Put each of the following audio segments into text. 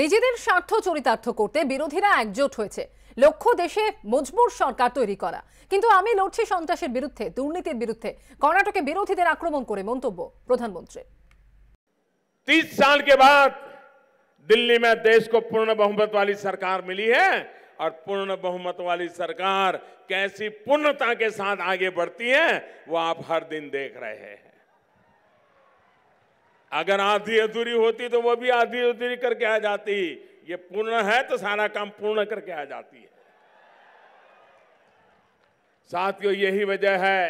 নিজেদের স্বার্থ চরিতার্থ করতে বিরোধীরা একজোট হয়েছে লক্ষ্য দেশে মজবুর সরকার তৈরি করা কিন্তু আমি লড়ছি সন্ত্রাসের বিরুদ্ধে দুর্নীতির বিরুদ্ধে কর্ণাটকে বিরোধীদের আক্রমণ করে মন্তব্য প্রধানমন্ত্রী तीस সাল কে বাদ দিল্লি মে দেশ কো পূর্ণ বহুমত वाली सरकार मिली है और पूर्ण बहुमत वाली सरकार कैसी पूर्णता के साथ आगे बढ़ती है वो आप हर दिन देख रहे हैं अगर आधी अधूरी होती तो वो भी आधी अधूरी करके आ जाती ये पूर्ण है तो सारा काम पूर्ण करके आ जाती है साथियों यही वजह है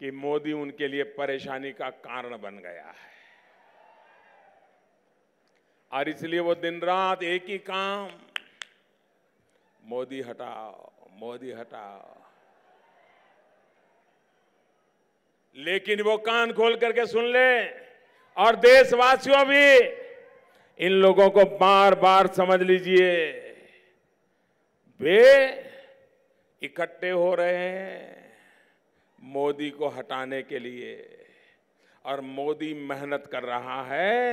कि मोदी उनके लिए परेशानी का कारण बन गया है और इसलिए वो दिन रात एक ही काम मोदी हटाओ मोदी हटाओ लेकिन वो कान खोल करके सुन ले और देशवासियों भी इन लोगों को बार बार समझ लीजिए वे इकट्ठे हो रहे हैं मोदी को हटाने के लिए और मोदी मेहनत कर रहा है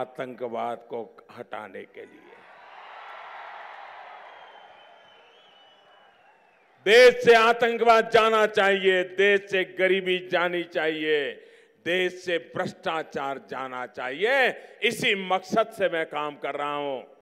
आतंकवाद को हटाने के लिए देश से आतंकवाद जाना चाहिए देश से गरीबी जानी चाहिए देश से भ्रष्टाचार जाना चाहिए इसी मकसद से मैं काम कर रहा हूं